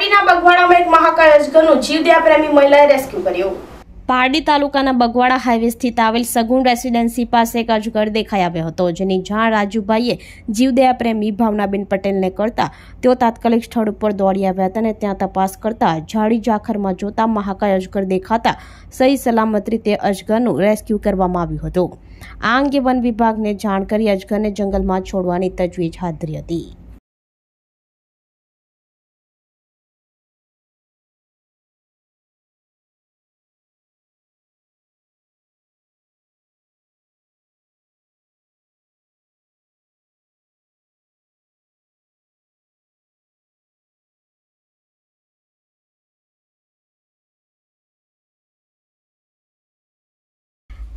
પારડીના બગવાડામાં એક મહાકાય અજગરનું જીવદયા પ્રેમી મહિલાએ રેસ્ક્યુ કર્યો પારડી તાલુકાના બગવાડા હાઈવે સ્થિત આવેલ સગુણ રેસિડેન્સી પાસે એક અજગર દેખાઈ આવ્યો હતો જેની જાણ રાજુભાઈએ જીવદયા પ્રેમી ભાવનાબેન પટેલને કરતા તેઓ તાત્કાલિક સ્થળ ઉપર દોડી આવ્યા હતા અને ત્યાં તપાસ કરતા ઝાડી જાખરમાં જોતા મહાકાય અજગર દેખાતા સહી સલામત રીતે અજગરનું રેસ્ક્યુ કરવામાં આવ્યું હતું આ અંગે વન વિભાગને જાણ કરી અજગરને જંગલમાં છોડવાની તજવીજ હાથ હતી